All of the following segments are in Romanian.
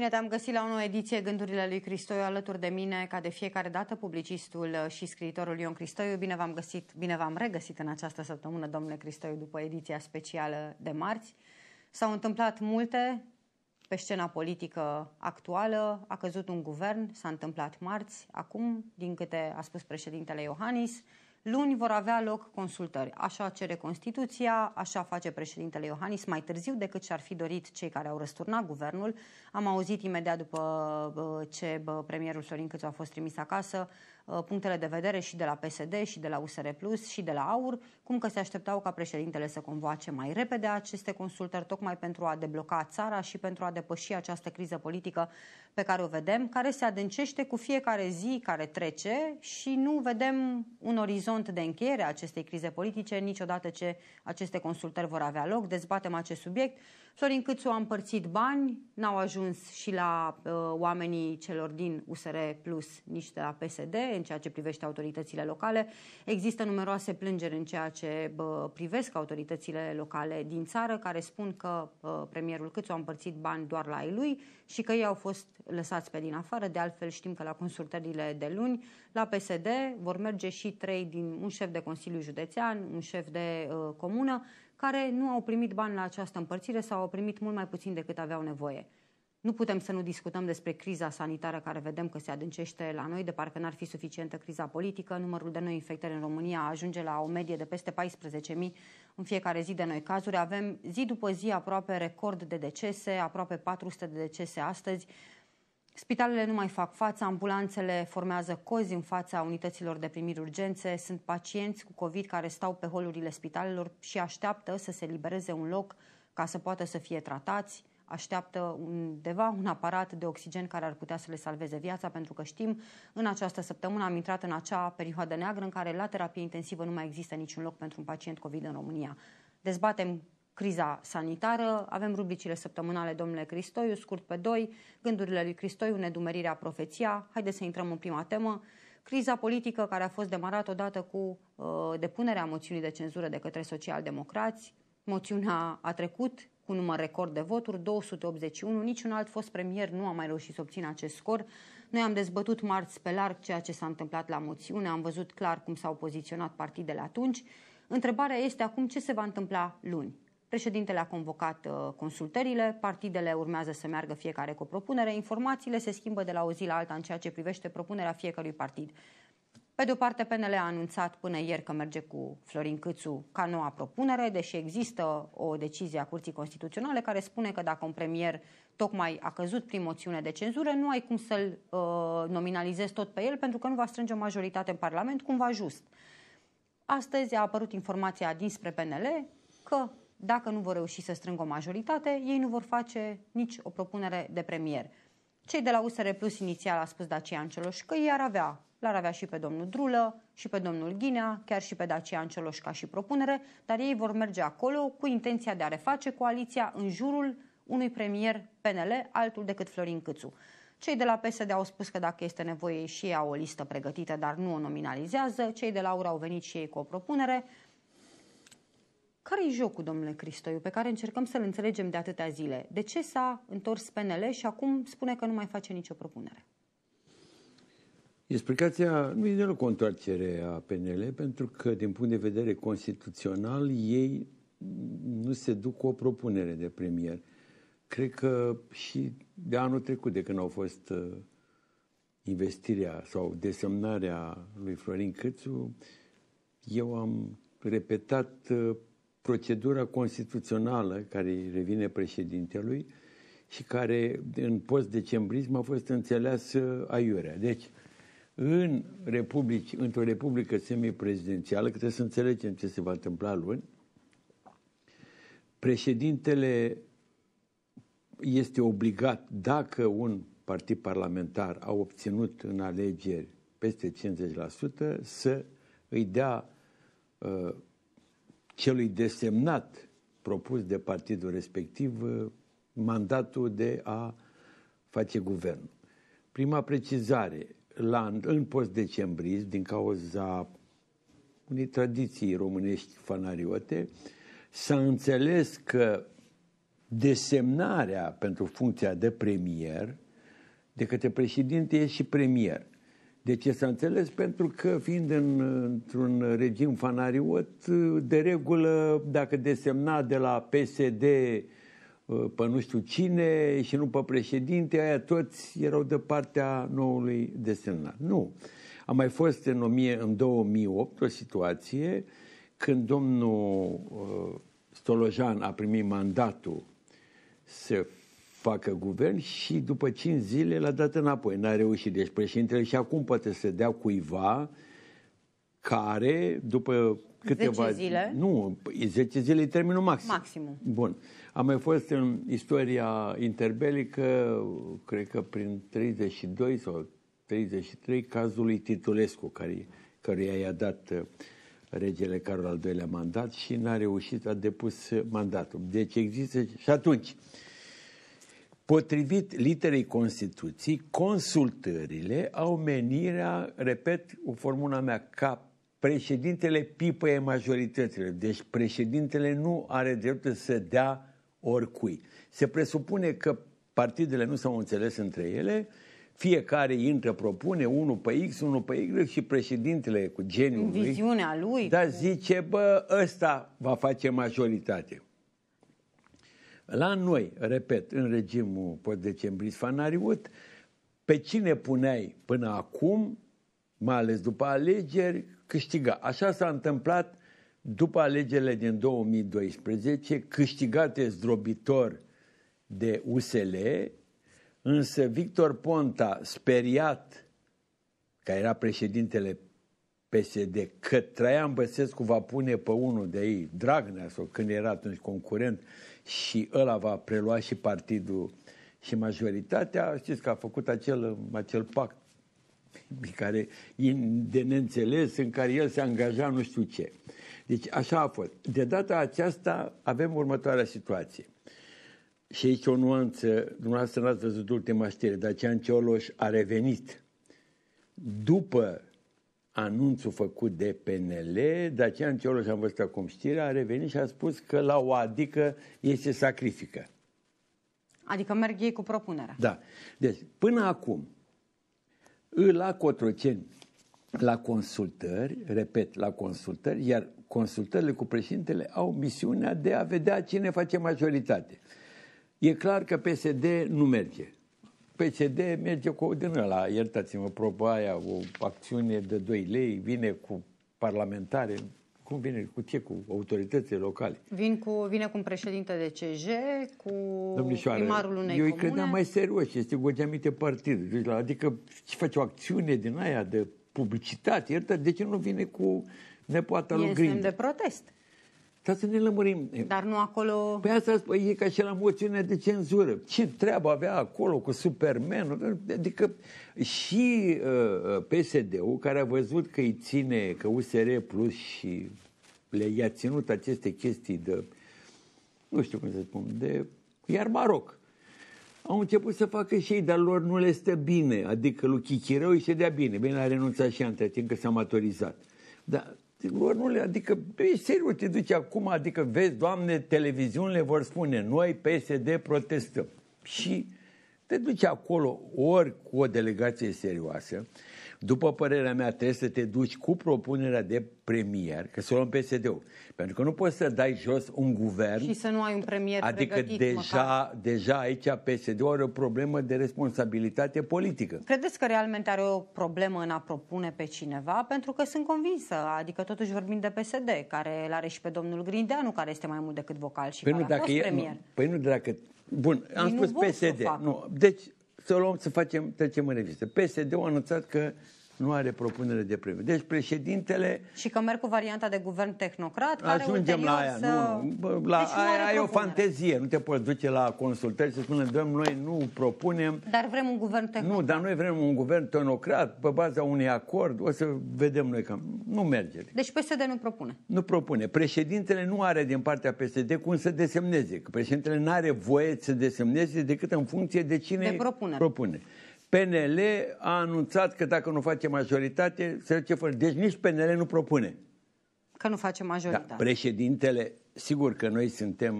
Bine te-am găsit la o nouă ediție Gândurile lui Cristoiu alături de mine, ca de fiecare dată, publicistul uh, și scriitorul Ion Cristoiu. Bine v-am găsit, bine v-am regăsit în această săptămână, domnule Cristoiu, după ediția specială de marți. S-au întâmplat multe pe scena politică actuală, a căzut un guvern, s-a întâmplat marți, acum, din câte a spus președintele Iohannis, Luni vor avea loc consultări. Așa cere Constituția, așa face președintele Iohannis mai târziu decât și-ar fi dorit cei care au răsturnat guvernul. Am auzit imediat după ce premierul Sorin Câțu a fost trimis acasă punctele de vedere și de la PSD, și de la USR Plus, și de la AUR, cum că se așteptau ca președintele să convoace mai repede aceste consultări, tocmai pentru a debloca țara și pentru a depăși această criză politică pe care o vedem, care se adâncește cu fiecare zi care trece și nu vedem un orizont de încheiere a acestei crize politice niciodată ce aceste consultări vor avea loc. Dezbatem acest subiect. Florin Câțu a împărțit bani, n-au ajuns și la uh, oamenii celor din USR Plus, nici de la PSD, în ceea ce privește autoritățile locale. Există numeroase plângeri în ceea ce uh, privesc autoritățile locale din țară, care spun că uh, premierul Câțu a împărțit bani doar la ei lui și că ei au fost lăsați pe din afară, de altfel știm că la consultările de luni, la PSD vor merge și trei din un șef de Consiliu Județean, un șef de uh, comună, care nu au primit bani la această împărțire sau au primit mult mai puțin decât aveau nevoie. Nu putem să nu discutăm despre criza sanitară care vedem că se adâncește la noi, de parcă n-ar fi suficientă criza politică. Numărul de noi infectări în România ajunge la o medie de peste 14.000 în fiecare zi de noi cazuri. Avem zi după zi aproape record de decese, aproape 400 de decese astăzi. Spitalele nu mai fac față, ambulanțele formează cozi în fața unităților de primiri urgențe, sunt pacienți cu COVID care stau pe holurile spitalelor și așteaptă să se libereze un loc ca să poată să fie tratați, așteaptă undeva un aparat de oxigen care ar putea să le salveze viața, pentru că știm, în această săptămână am intrat în acea perioadă neagră în care la terapie intensivă nu mai există niciun loc pentru un pacient COVID în România. Dezbatem criza sanitară, avem rubricile săptămânale Domnule Cristoiu, scurt pe doi, gândurile lui Cristoiu, nedumerirea, profeția. Haideți să intrăm în prima temă. Criza politică care a fost demarată odată cu uh, depunerea moțiunii de cenzură de către socialdemocrați. Moțiunea a trecut cu număr record de voturi, 281. Niciun alt fost premier nu a mai reușit să obțină acest scor. Noi am dezbătut marți pe larg ceea ce s-a întâmplat la moțiune, am văzut clar cum s-au poziționat partidele atunci. Întrebarea este acum ce se va întâmpla luni. Președintele a convocat uh, consultările, partidele urmează să meargă fiecare cu o propunere, informațiile se schimbă de la o zi la alta în ceea ce privește propunerea fiecărui partid. Pe de o parte, PNL a anunțat până ieri că merge cu Florin Câțu ca noua propunere, deși există o decizie a Curții Constituționale care spune că dacă un premier tocmai a căzut prin moțiune de cenzură, nu ai cum să-l uh, nominalizezi tot pe el pentru că nu va strânge o majoritate în Parlament cumva just. Astăzi a apărut informația dinspre PNL că dacă nu vor reuși să strângă o majoritate, ei nu vor face nici o propunere de premier. Cei de la USR Plus inițial a spus Dacian Cioloș că i-ar avea L-ar avea și pe domnul Drulă, și pe domnul Ghinea, chiar și pe Dacian Cioloș ca și propunere, dar ei vor merge acolo cu intenția de a reface coaliția în jurul unui premier PNL, altul decât Florin Câțu. Cei de la PSD au spus că dacă este nevoie și ei au o listă pregătită, dar nu o nominalizează. Cei de la URA au venit și ei cu o propunere care e jocul, domnule Cristoiu, pe care încercăm să-l înțelegem de atâtea zile? De ce s-a întors PNL și acum spune că nu mai face nicio propunere? Explicația nu e deloc o întoarcere a PNL, pentru că, din punct de vedere constituțional, ei nu se duc cu o propunere de premier. Cred că și de anul trecut, de când au fost uh, investirea sau desemnarea lui Florin Câțu, eu am repetat uh, procedura constituțională care revine președintelui și care în post-decembrism a fost înțeleasă aiurea. Deci, în republici, într-o republică semiprezidențială, că trebuie să înțelegem ce se va întâmpla luni, președintele este obligat, dacă un partid parlamentar a obținut în alegeri peste 50%, să îi dea uh, celui desemnat propus de partidul respectiv uh, mandatul de a face guvern. Prima precizare, la, în post decembrie, din cauza unei tradiții românești fanariote, s-a înțeles că desemnarea pentru funcția de premier de către președinte e și premier. De ce s-a înțeles? Pentru că fiind în, într-un regim fanariot, de regulă, dacă desemna de la PSD ă, pe nu știu cine și nu pe președinte, aia toți erau de partea noului desemnat. Nu. A mai fost în, 1000, în 2008 o situație când domnul ă, Stolojan a primit mandatul să facă guvern și după 5 zile l-a dat înapoi. N-a reușit. Deci președintele și acum poate să dea cuiva care, după câteva... 10 zile? Nu, 10 zile e terminul maxim. Maximum. Bun. Am mai fost în istoria interbelică, cred că prin 32 sau 33, cazul lui Titulescu, care, căruia i-a dat uh, regele Carol al doilea mandat și n-a reușit, a depus mandatul. Deci există și atunci. Potrivit literei Constituției, consultările au menirea, repet, o formula mea, ca președintele pipăie majoritățile. Deci președintele nu are dreptul să dea oricui. Se presupune că partidele nu s-au înțeles între ele, fiecare intră, propune, unul pe X, unul pe Y și președintele cu geniul Viziunea lui. lui. Dar zice, bă, ăsta va face majoritate. La noi, repet, în regimul post-decembrist fanariut, pe cine puneai până acum, mai ales după alegeri, câștiga. Așa s-a întâmplat după alegerile din 2012, câștigate zdrobitor de USL, însă Victor Ponta, speriat, care era președintele PSD, că Traian Băsescu va pune pe unul de ei, Dragnea, sau când era atunci concurent, uh, și ăla va prelua și partidul și majoritatea. Știți că a făcut acel, acel pact care e de neînțeles, în care el se angaja nu știu ce. Deci așa a fost. De data aceasta avem următoarea situație. Și aici o nuanță, dumneavoastră n-ați văzut ultima știre, Dacian Cioloș a revenit după anunțul făcut de PNL, Dacian Cioloș, am văzut acum știrea, a revenit și a spus că la o adică este sacrifică. Adică merg ei cu propunerea. Da. Deci, până acum, la Cotroceni, la consultări, repet, la consultări, iar consultările cu președintele au misiunea de a vedea cine face majoritate. E clar că PSD nu merge. PCD merge cu o din ăla, iertați-mă, proba aia, o acțiune de 2 lei, vine cu parlamentare, cum vine, cu ce, cu autoritățile locale. Vin cu, vine cu un președinte de CJ, cu Domnișoară, primarul unei eu îi comune. credeam mai serios, este gogeamite partid. Deci, adică ce face o acțiune din aia de publicitate, iertă, de ce nu vine cu nepoata lui Este de protest. Ca să ne lămurim. Dar nu acolo... Păi asta păi, e ca și la moțiunea de cenzură. Ce treabă avea acolo cu Supermanul? Adică și uh, uh PSD-ul, care a văzut că îi ține, că USR Plus și le i-a ținut aceste chestii de, nu știu cum să spun, de iar baroc. Au început să facă și ei, dar lor nu le stă bine. Adică lui Chichireu îi ședea bine. Bine, a renunțat și între timp că s-a maturizat. Dar nu le adică, e serios, te duci acum, adică vezi, doamne, televiziunile vor spune, noi PSD protestăm. Și te duci acolo ori cu o delegație serioasă, după părerea mea, trebuie să te duci cu propunerea de premier, că să luăm PSD-ul. Pentru că nu poți să dai jos un guvern. Și să nu ai un premier Adică pregătit, deja, măcar. deja aici PSD-ul are o problemă de responsabilitate politică. Credeți că realmente are o problemă în a propune pe cineva? Pentru că sunt convinsă. Adică totuși vorbim de PSD, care l-are și pe domnul Grindeanu, care este mai mult decât vocal și păi care nu, a fost e, premier. Nu, păi nu, dacă... Bun, am Ei spus PSD. Nu, deci să luăm, să facem, trecem în revistă. PSD-ul a anunțat că nu are propunere de premiu. Deci președintele... Și că merg cu varianta de guvern tehnocrat, care Ajungem la aia, să... nu, nu. La deci aia, aia e o fantezie, nu te poți duce la consultări și spune, dăm noi nu propunem... Dar vrem un guvern tehnocrat. Nu, dar noi vrem un guvern tehnocrat, pe baza unui acord, o să vedem noi că Nu merge. Deci PSD nu propune. Nu propune. Președintele nu are din partea PSD cum să desemneze. Președintele nu are voie să desemneze decât în funcție de cine de propune. propune. PNL a anunțat că dacă nu face majoritate, se duce fără. Deci nici PNL nu propune. Că nu face majoritate. Da, președintele, sigur că noi suntem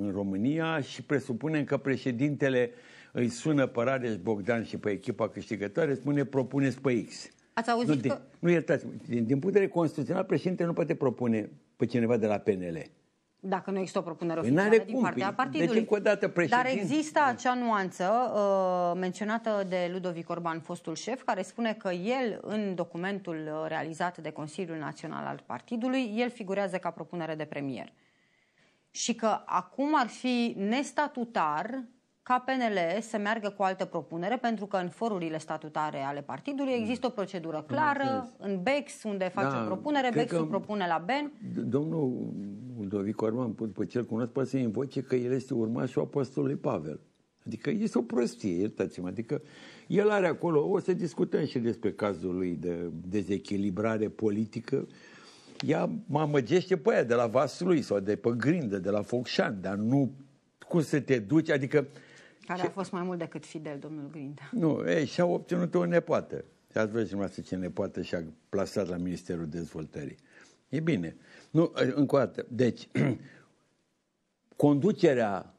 în România și presupunem că președintele îi sună pe Rares Bogdan și pe echipa câștigătoare, spune propuneți pe X. Ați auzit nu, că... Din, nu iertați din, din punct de vedere constituțional, președintele nu poate propune pe cineva de la PNL. Dacă nu există o propunere păi oficială din cum. partea deci partidului. Deci, încă o dată, Dar există acea nuanță uh, menționată de Ludovic Orban, fostul șef, care spune că el, în documentul realizat de Consiliul Național al Partidului, el figurează ca propunere de premier. Și că acum ar fi nestatutar ca PNL să meargă cu altă propunere, pentru că în forurile statutare ale partidului hmm. există o procedură clară, în BEX, unde face da, o propunere, bex o propune la BEN. Domnul Ludovic Orman, pe cel cunosc, poate să invoce că el este urmașul apostolului Pavel. Adică este o prostie, iertați-mă. Adică el are acolo, o să discutăm și despre cazul lui de dezechilibrare politică, ea mă amăgește pe aia de la Vaslui sau de pe Grindă, de la Focșan, dar nu cum să te duci, adică care a fost mai mult decât fidel, domnul Grinda. Nu, ei, și au obținut o nepoată. Și ați văzut dumneavoastră ce nepoată și-a plasat la Ministerul Dezvoltării. E bine. Nu, eh, încă o dată. Deci, conducerea...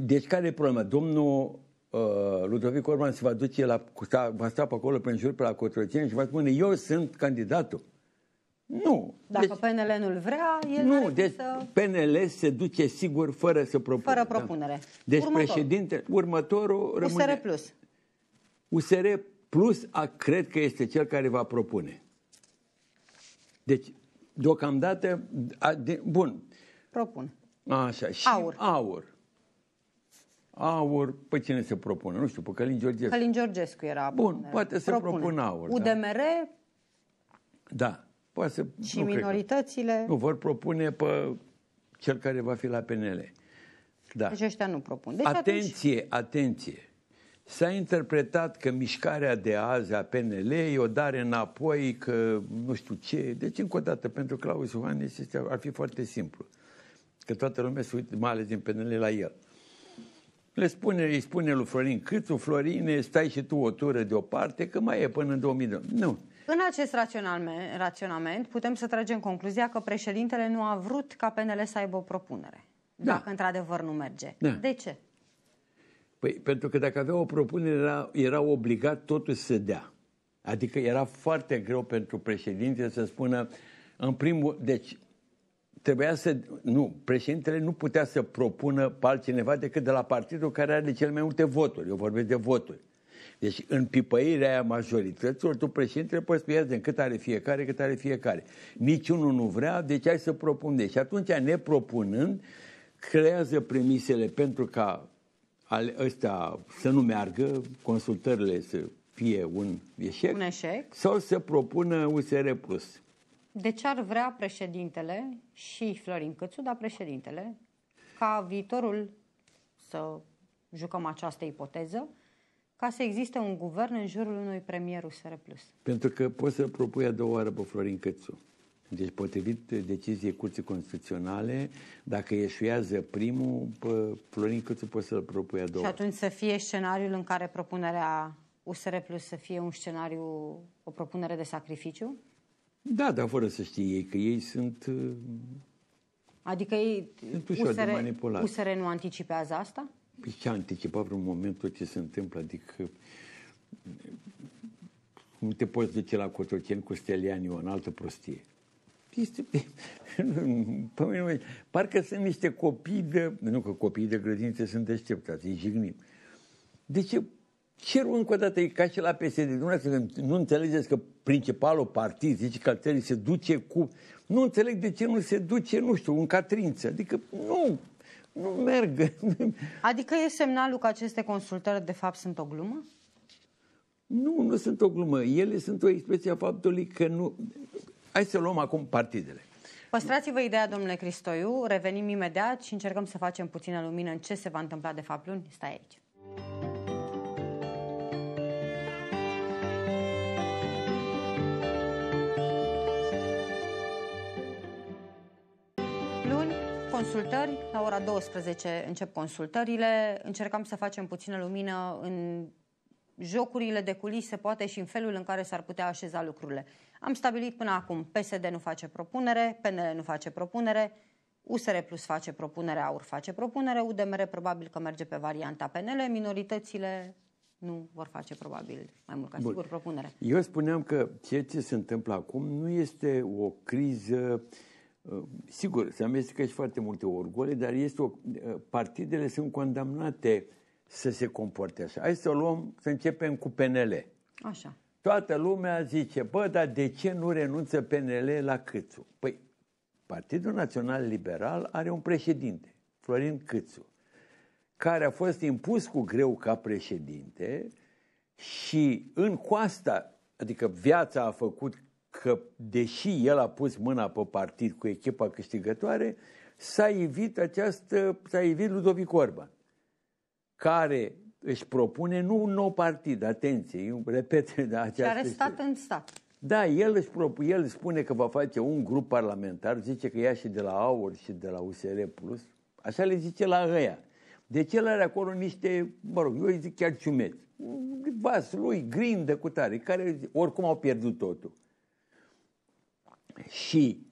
Deci care e problema? Domnul uh, Ludovic Orban se va duce la... va sta pe acolo, prin jur, pe la Cotroceni și va spune, eu sunt candidatul. Nu. Dacă deci, PNL nu-l vrea, el nu deci să... PNL se duce sigur fără să propună. Fără da? propunere. Da. Deci Următor. președinte, următorul rămâne... USR Plus. USR Plus a, cred că este cel care va propune. Deci, deocamdată, a, de, bun. Propun. Așa, și aur. aur. Aur, pe cine se propune? Nu știu, pe Călin Georgescu. Călin Georgescu era. Bun, propunere. poate să propun aur. UDMR? Da. da. Poate să, și nu minoritățile. Că, nu, vor propune pe cel care va fi la PNL. Da. Deci ăștia nu propun. Deci atenție, atunci... atenție. S-a interpretat că mișcarea de azi a PNL e o dare înapoi, că nu știu ce. Deci, încă o dată, pentru Claus Iohannis este, ar fi foarte simplu. Că toată lumea se uită, mai ales din PNL, la el. Le spune, îi spune lui Florin Câțu, Florine, stai și tu o tură deoparte, că mai e până în 2000. Nu. În acest raționament, putem să tragem concluzia că președintele nu a vrut ca PNL să aibă o propunere. Da. Dacă într-adevăr nu merge. Da. De ce? Păi pentru că dacă avea o propunere era, era obligat totuși să dea. Adică era foarte greu pentru președinte să spună în primul... Deci trebuia să... Nu, președintele nu putea să propună pe altcineva decât de la partidul care are cel mai multe voturi. Eu vorbesc de voturi. Deci în pipăirea aia majorităților, tu președintele păstuiază în cât are fiecare, cât are fiecare. Niciunul nu vrea, deci ai să propune. Și deci, atunci, ne propunând, creează premisele pentru ca ale ăsta să nu meargă, consultările să fie un eșec, un eșec. sau să propună USR+. Plus. De ce ar vrea președintele și Florin Cățu, dar președintele, ca viitorul să jucăm această ipoteză, ca să existe un guvern în jurul unui premier USR+. Pentru că poți să propui a doua oară pe Florin Cățu. Deci, potrivit deciziei Curții Constituționale, dacă ieșuiază primul, pe Florin Cățu poți să-l propui a doua. Și atunci să fie scenariul în care propunerea USR Plus să fie un scenariu, o propunere de sacrificiu? Da, dar fără să știe ei, că ei sunt... Uh, adică ei, sunt USR, USR nu anticipează asta? și-a anticipat vreun moment tot ce se întâmplă, adică nu te poți duce la Cotroceni cu Steliani, o în altă prostie. Este, pe mine, parcă sunt niște copii de, nu că copiii de grădinițe sunt deșteptați, îi jignim. Deci cerul încă o dată e ca și la PSD. Dumneavoastră nu înțelegeți că principalul partid, zice că se duce cu... Nu înțeleg de ce nu se duce, nu știu, în catrință. Adică nu, nu merg. Adică e semnalul că aceste consultări de fapt sunt o glumă? Nu, nu sunt o glumă. Ele sunt o expresie a faptului că nu... Hai să luăm acum partidele. Păstrați-vă ideea, domnule Cristoiu, revenim imediat și încercăm să facem puțină lumină în ce se va întâmpla de fapt luni. Stai aici. consultări, la ora 12 încep consultările, încercam să facem puțină lumină în jocurile de culise, poate și în felul în care s-ar putea așeza lucrurile. Am stabilit până acum, PSD nu face propunere, PNL nu face propunere, USR Plus face propunere, AUR face propunere, UDMR probabil că merge pe varianta PNL, minoritățile nu vor face probabil mai mult ca Bun. sigur propunere. Eu spuneam că ceea ce se întâmplă acum nu este o criză uh, Uh, sigur, se amestecă și foarte multe orgole, dar este o, uh, partidele sunt condamnate să se comporte așa. Hai să luăm, să începem cu PNL. Așa. Toată lumea zice, bă, dar de ce nu renunță PNL la Câțu? Păi, Partidul Național Liberal are un președinte, Florin Câțu, care a fost impus cu greu ca președinte și în coasta, adică viața a făcut că deși el a pus mâna pe partid cu echipa câștigătoare, s-a evit această, s-a evit Ludovic Orban, care își propune nu un nou partid, atenție, eu repet da, această Care stat în stat. Da, el, își propune, el spune că va face un grup parlamentar, zice că ia și de la AUR și de la USR+, Plus, așa le zice la ăia. Deci el are acolo niște, mă rog, eu îi zic chiar ciumeți. Vas lui, grindă cu tare, care oricum au pierdut totul și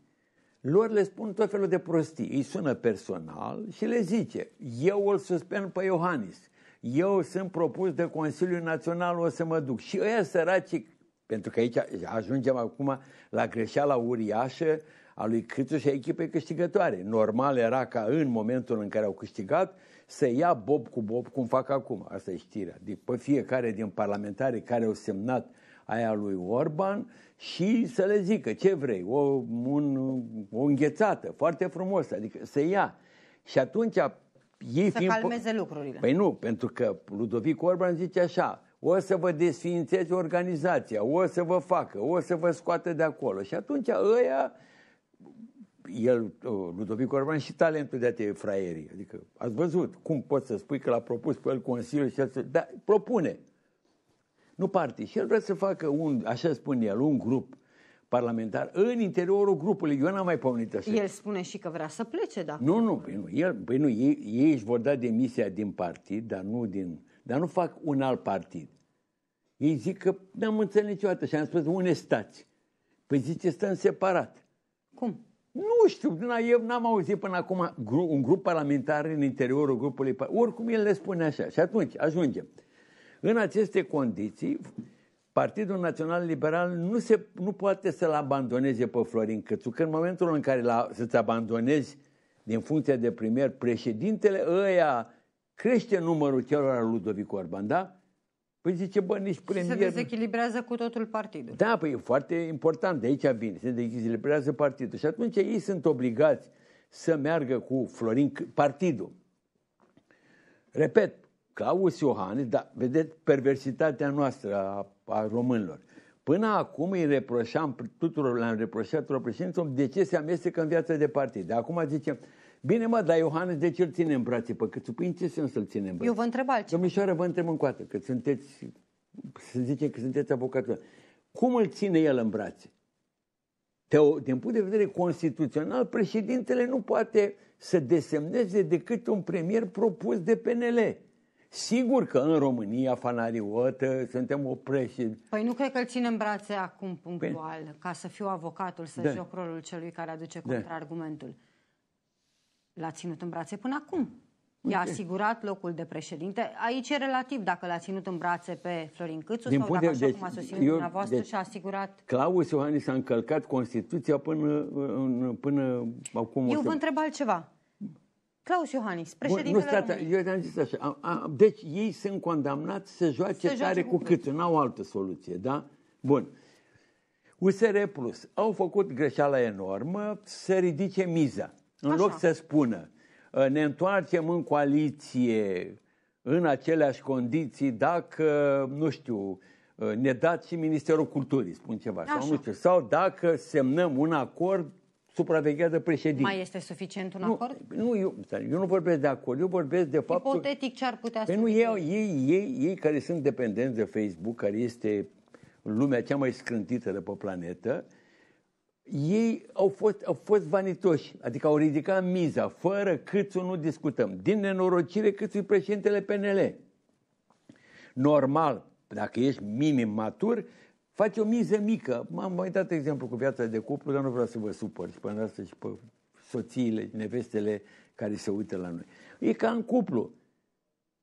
lor le spun tot felul de prostii. Îi sună personal și le zice, eu îl suspend pe Iohannis, eu sunt propus de Consiliul Național, o să mă duc. Și ăia săraci, pentru că aici ajungem acum la greșeala uriașă a lui Câțu și a echipei câștigătoare. Normal era ca în momentul în care au câștigat să ia bob cu bob, cum fac acum, asta e știrea, de deci pe fiecare din parlamentarii care au semnat aia lui Orban și să le zică ce vrei, o, un, o înghețată, foarte frumos, adică să ia. Și atunci ei să fiind... calmeze lucrurile. Păi nu, pentru că Ludovic Orban zice așa, o să vă desfințeze organizația, o să vă facă, o să vă scoată de acolo. Și atunci ăia, el, Ludovic Orban, și talentul de a te fraierii. Adică, ați văzut cum poți să spui că l-a propus pe el Consiliul și el să... Da, propune nu partii. Și el vrea să facă un, așa spune el, un grup parlamentar în interiorul grupului. Eu n-am mai pomenit așa. El spune și că vrea să plece, da? Nu, nu, păi nu, el, păi nu ei, ei își vor da demisia din partid, dar nu din, dar nu fac un alt partid. Ei zic că n-am înțeles niciodată și am spus, unde stați? Păi zice, stăm separat. Cum? Nu știu, eu n-am auzit până acum un grup parlamentar în interiorul grupului. Păi oricum el le spune așa. Și atunci ajungem. În aceste condiții, Partidul Național Liberal nu, se, nu poate să-l abandoneze pe Florin Cățu, că în momentul în care la, să-ți abandonezi din funcția de premier președintele, ăia crește numărul celor al Ludovic Orban, da? Păi zice, bă, nici premier... Se dezechilibrează cu totul partidul. Da, păi e foarte important, de aici vine, se dezechilibrează partidul. Și atunci ei sunt obligați să meargă cu Florin partidul. Repet, că auzi Iohannis, dar vedeți perversitatea noastră a, a românilor. Până acum îi reproșam, tuturor le-am reproșat președinților de ce se amestecă în viața de partid. Dar acum zicem, bine mă, dar Iohannis de ce îl ține în brațe? Păi Cățupin, ce sens să-l ține în brațe? Eu vă întreb altceva. Domnișoară, vă întreb în coată, că sunteți, să zicem că sunteți avocatul. Cum îl ține el în brațe? Teo, din punct de vedere constituțional, președintele nu poate să desemneze decât un premier propus de PNL. Sigur că în România, fanariotă, suntem opreși. Păi nu cred că îl ține în brațe acum punctual, păi... ca să fiu avocatul, să da. joc rolul celui care aduce da. contraargumentul. L-a ținut în brațe până acum. I-a asigurat locul de președinte. Aici e relativ dacă l-a ținut în brațe pe Florin Câțu Din sau dacă, așa deci, cum a susținut eu, dumneavoastră, deci, și-a asigurat... Claus Iohannis a încălcat Constituția până, până, acum... Eu să... vă întreb altceva. Claus Iohannis, președintele Bun, nu, stata, Eu am zis așa. A, a, deci ei sunt condamnați să joace să tare cu, cu cât, n-au altă soluție, da? Bun. USR Plus au făcut greșeala enormă să ridice miza. În așa. loc să spună ă, ne întoarcem în coaliție în aceleași condiții dacă, nu știu, ă, ne dați și Ministerul Culturii, spun ceva, așa. sau nu știu, sau dacă semnăm un acord supraveghează președinte Mai este suficient un nu, acord? Nu, eu, eu nu vorbesc de acord, eu vorbesc de faptul... Ipotetic ce ar putea păi să... Nu, ei, ei, ei, ei care sunt dependenți de Facebook, care este lumea cea mai scrântită de pe planetă, ei au fost, au fost vanitoși, adică au ridicat miza, fără să nu discutăm. Din nenorocire câțu președintele PNL. Normal, dacă ești minim matur, faci o miză mică. M-am mai dat exemplu cu viața de cuplu, dar nu vreau să vă supăr și pe asta și pe soțiile, nevestele care se uită la noi. E ca în cuplu.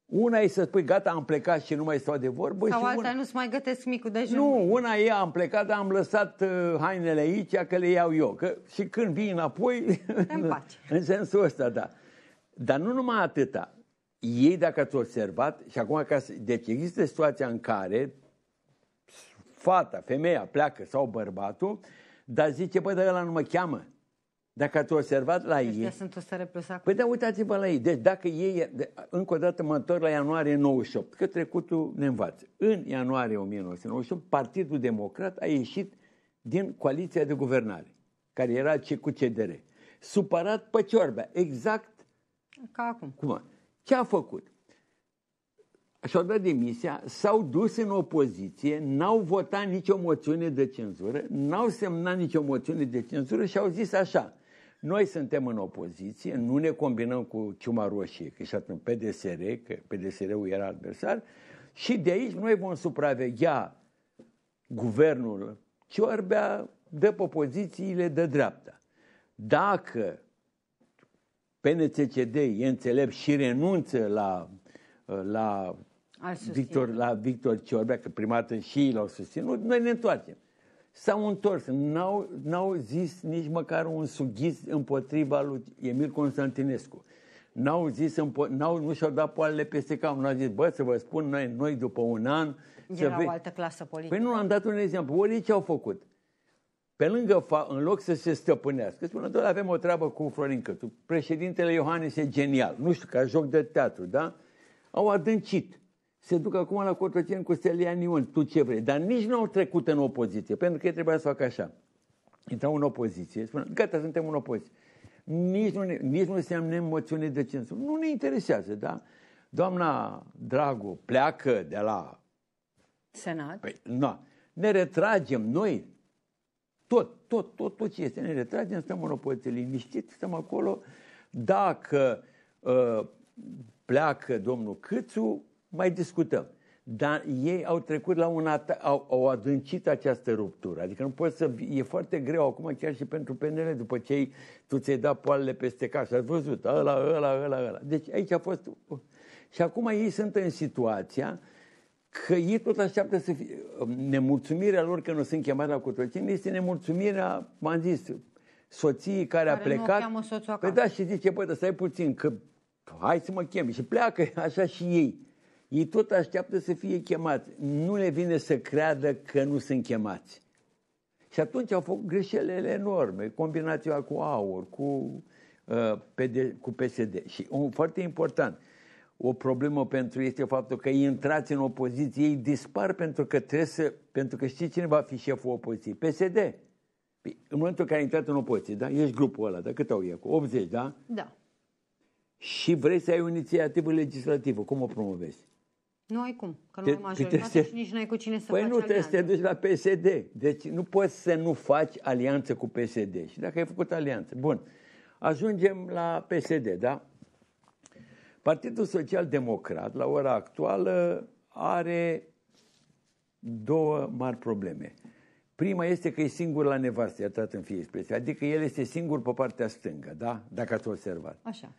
Una e să spui, gata, am plecat și nu mai stau de vorbă. Sau și alta, una... nu-ți mai gătesc micul dejun. Nu, una e, am plecat, dar am lăsat uh, hainele aici, că le iau eu. Că, și când vin înapoi, în, în sensul ăsta, da. Dar nu numai atâta. Ei, dacă ați observat, și acum, ca să... deci există situația în care fata, femeia pleacă sau bărbatul, dar zice, bă, dar ăla nu mă cheamă. Dacă ați observat la ei... sunt o stare plus acum. Păi da, uitați-vă la ei. Deci dacă ei... Încă o dată mă întorc la ianuarie 98, că trecutul ne învață. În ianuarie 1998, Partidul Democrat a ieșit din coaliția de guvernare, care era cu CDR. Supărat pe ciorbea, exact... Ca acum. Cum? Ce a făcut? și-au dat demisia, s-au dus în opoziție, n-au votat nicio moțiune de cenzură, n-au semnat nicio moțiune de cenzură și au zis așa, noi suntem în opoziție, nu ne combinăm cu Ciuma Roșie, că și atunci PDSR, că PDSR-ul era adversar, și de aici noi vom supraveghea guvernul Ciorbea de pe pozițiile de dreapta. Dacă PNCCD e înțelept și renunță la, la Victor, la Victor Ciorbea, că prima dată și ei l-au susținut, noi ne întoarcem. S-au întors, n-au, n-au zis nici măcar un sughiz împotriva lui Emil Constantinescu. N-au zis, împo- n-au, nu și-au dat poalele peste cap, n-au zis, bă, să vă spun, noi, noi după un an... Era să o altă clasă politică. Păi nu, am dat un exemplu. Ori ce au făcut? pe lângă, fa- în loc să se stăpânească, spună, doar avem o treabă cu Florin Cătu. Președintele Iohannis e genial, nu știu, ca joc de teatru, da? Au adâncit se duc acum la Cotroceni cu Stelian Ion, tu ce vrei. Dar nici nu au trecut în opoziție, pentru că ei trebuia să facă așa. Intrau în opoziție, spuneau, gata, suntem în opoziție. Nici nu, nici nu se emoțiune de ce Nu ne interesează, da? Doamna Dragu pleacă de la... Senat? Păi, nu. Ne retragem noi, tot, tot, tot, tot ce este. Ne retragem, stăm în opoziție liniștit, stăm acolo. Dacă uh, pleacă domnul Câțu, mai discutăm. Dar ei au trecut la un at- au, au adâncit această ruptură. Adică nu poți să... E foarte greu acum chiar și pentru PNL, după ce ei, tu ți-ai dat poalele peste casă. ați văzut, ăla, ăla, ăla, ăla. Deci aici a fost... Uh, și acum ei sunt în situația că ei tot așteaptă să fie... Uh, nemulțumirea lor că nu sunt chemați la Cotroceni este nemulțumirea, m-am zis, soției care, care a plecat. Nu o păi da, și zice, păi, dar stai puțin, că hai să mă chem. Și pleacă așa și ei ei tot așteaptă să fie chemați. Nu le vine să creadă că nu sunt chemați. Și atunci au făcut greșelele enorme, combinația cu aur, cu, uh, PD, cu PSD. Și un foarte important, o problemă pentru ei este faptul că ei intrați în opoziție, ei dispar pentru că trebuie să, pentru că știi cine va fi șeful opoziției? PSD. Păi, în momentul în care ai intrat în opoziție, da? Ești grupul ăla, da? Cât au e acum? 80, da? Da. Și vrei să ai o inițiativă legislativă. Cum o promovezi? Nu ai cum, că nu te, ai majoritate te, nici nu ai cu cine să păi faci nu, trebuie să te duci la PSD. Deci nu poți să nu faci alianță cu PSD. Și dacă ai făcut alianță. Bun. Ajungem la PSD, da? Partidul Social Democrat, la ora actuală, are două mari probleme. Prima este că e singur la nevastă, iertat în fie expresie. Adică el este singur pe partea stângă, da? Dacă ați observat. Așa.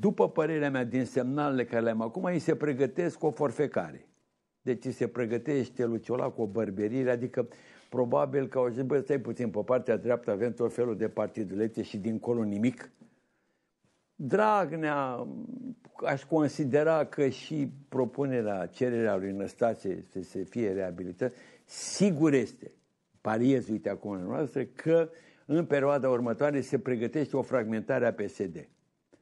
După părerea mea, din semnalele care le-am acum, ei se pregătesc o forfecare. Deci se pregătește cu o bărberire, adică probabil că au zis, băi, stai puțin, pe partea dreaptă avem tot felul de partidulete și dincolo nimic. Dragnea, aș considera că și propunerea, cererea lui Năstase să se fie reabilitată, sigur este, pariez, uite acum în noastră, că în perioada următoare se pregătește o fragmentare a PSD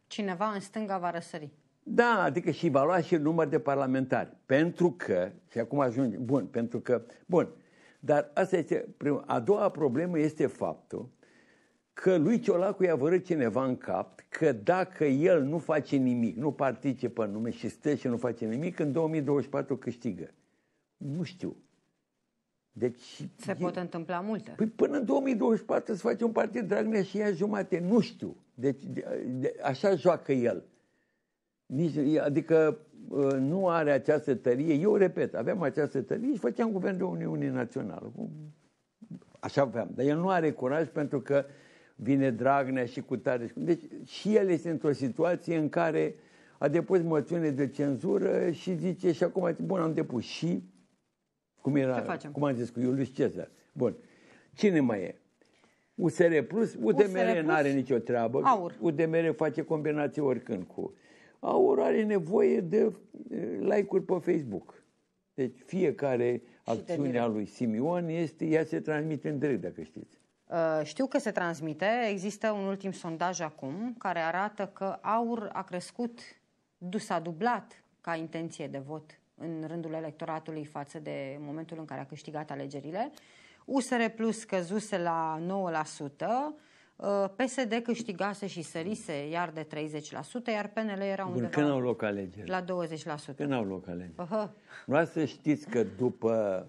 cineva în stânga va răsări. Da, adică și va lua și număr de parlamentari. Pentru că, și acum ajunge, bun, pentru că, bun, dar asta este prima. A doua problemă este faptul că lui Ciolacu i-a vărât cineva în cap că dacă el nu face nimic, nu participă în nume și stă și nu face nimic, în 2024 câștigă. Nu știu. Deci, se pot întâmpla multe. Păi până în 2024 să face un partid Dragnea și ea jumate, nu știu. Deci de, de, așa joacă el. Nici, adică ă, nu are această tărie. Eu repet, aveam această tărie și făceam guvern de Uniune Națională. Așa aveam. Dar el nu are curaj pentru că vine Dragnea și cu tare. Deci și el este într-o situație în care a depus moțiune de cenzură și zice și acum, bun, am depus și cum era? Ce facem? Cum am zis cu Iulius Cezar. Bun. Cine mai e? USR Plus, UDMR nu are nicio treabă. Aur. UDMR face combinații oricând cu. Aur are nevoie de eh, like-uri pe Facebook. Deci fiecare acțiune a lui Simion este, ea se transmite în direct, dacă știți. Uh, știu că se transmite. Există un ultim sondaj acum care arată că aur a crescut, s-a dublat ca intenție de vot în rândul electoratului față de momentul în care a câștigat alegerile. USR Plus căzuse la 9%, uh, PSD câștigase și sărise iar de 30%, iar PNL era Bun, undeva când au loc alegeri? la 20%. Când au loc alegeri? Uh-huh. Vreau să știți că după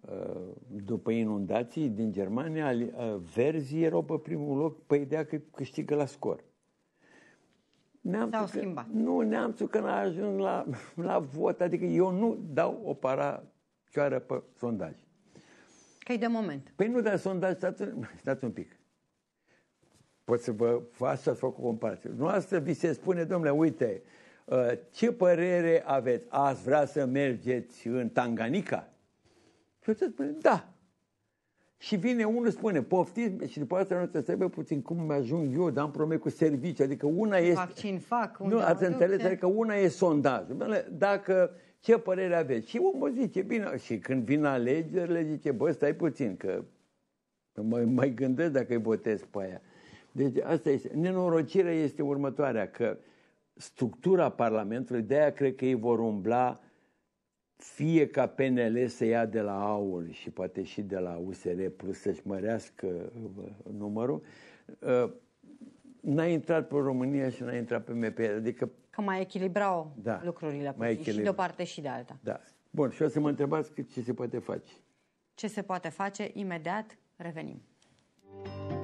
uh, după inundații din Germania, uh, verzii erau pe primul loc, pe păi ideea că câștigă la scor ne-am S-au schimbat. Că, nu, că n a ajuns la, la vot, adică eu nu dau o cioară pe sondaj. Că de moment. Păi nu, dar sondaj, stați, stați un pic. Pot să vă fac să fac o comparație. Nu asta vi se spune, domnule, uite, uh, ce părere aveți? Ați vrea să mergeți în Tanganica? Și eu spune, da. Și vine unul, spune, poftim, și după asta nu te trebuie puțin cum ajung eu, dar am promis cu servicii. Adică una este... Vaccin fac, Nu, ați înțeles, adică una e sondaj. Dacă ce părere aveți? Și omul zice, bine, și când vin alegerile, zice, bă, stai puțin, că mai, mai gândesc dacă îi votez pe aia. Deci asta este. Nenorocirea este următoarea, că structura Parlamentului, de-aia cred că ei vor umbla fie ca PNL să ia de la AUR și poate și de la USR Plus să-și mărească uh, numărul, uh, n-a intrat pe România și n-a intrat pe MP. Adică... Că mai echilibrau da, lucrurile mai echilibra. și de o parte și de alta. Da. Bun, și o să mă întrebați ce se poate face. Ce se poate face? Imediat revenim. Thank you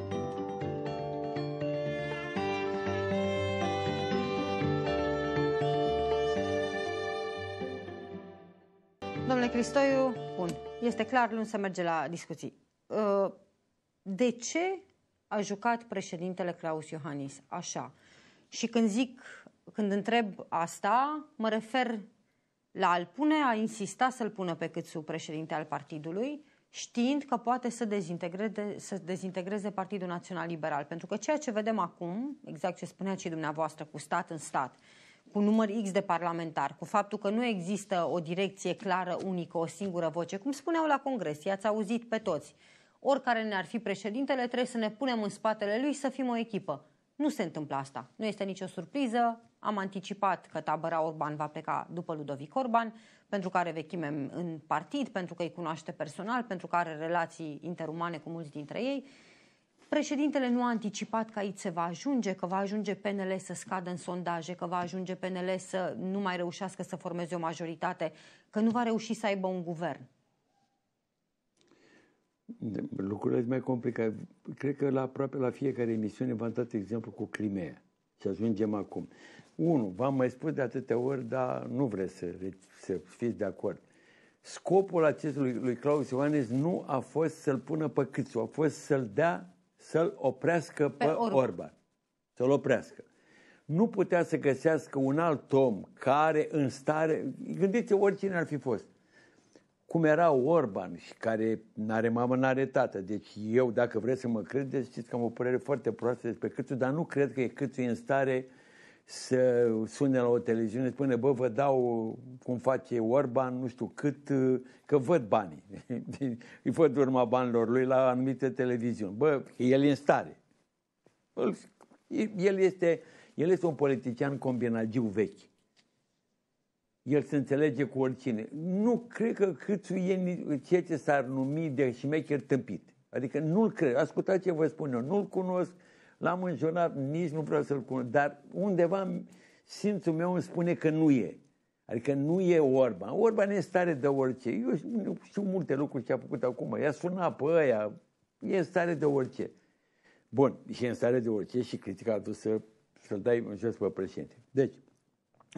Domnule Cristoiu, bun, este clar, luni se merge la discuții. Uh, de ce a jucat președintele Claus Iohannis așa? Și când zic, când întreb asta, mă refer la al pune, a insista să-l pună pe Câțu președinte al partidului, știind că poate să dezintegreze, să dezintegreze Partidul Național Liberal. Pentru că ceea ce vedem acum, exact ce spunea și dumneavoastră, cu stat în stat, cu număr X de parlamentari, cu faptul că nu există o direcție clară, unică, o singură voce, cum spuneau la congres, i-ați auzit pe toți. Oricare ne-ar fi președintele, trebuie să ne punem în spatele lui să fim o echipă. Nu se întâmplă asta. Nu este nicio surpriză. Am anticipat că tabăra Orban va pleca după Ludovic Orban, pentru care vechime în partid, pentru că îi cunoaște personal, pentru că are relații interumane cu mulți dintre ei. Președintele nu a anticipat că aici se va ajunge, că va ajunge PNL să scadă în sondaje, că va ajunge PNL să nu mai reușească să formeze o majoritate, că nu va reuși să aibă un guvern. Lucrurile sunt mai complicate. Cred că la aproape la fiecare emisiune v-am dat exemplu cu Crimea. Și ajungem acum. Unu, v-am mai spus de atâtea ori, dar nu vreți să, să fiți de acord. Scopul acestui lui Claus Ioanes nu a fost să-l pună pe câțu, a fost să-l dea să-l oprească pe, pe Orban. Orban. Să-l oprească. Nu putea să găsească un alt om care în stare... Gândiți vă oricine ar fi fost. Cum era Orban și care n-are mamă, n-are tată. Deci eu, dacă vreți să mă credeți, știți că am o părere foarte proastă despre Câțu, dar nu cred că e Câțu în stare să sune la o televiziune, spune, bă, vă dau cum face Orban, nu știu cât, că văd banii. Îi văd urma banilor lui la anumite televiziuni. Bă, el e în stare. El este, el este un politician combinagiu vechi. El se înțelege cu oricine. Nu cred că Câțu e ceea ce s-ar numi de șmecher tâmpit. Adică nu-l cred. Ascultați ce vă spun eu. Nu-l cunosc, L-am înjurat, nici nu vreau să-l cunosc, dar undeva simțul meu îmi spune că nu e. Adică nu e Orban. Orban e stare de orice. Eu știu multe lucruri ce a făcut acum. I-a sunat pe aia. E în stare de orice. Bun, și în stare de orice și critica a dus să, să-l dai în jos pe președinte. Deci,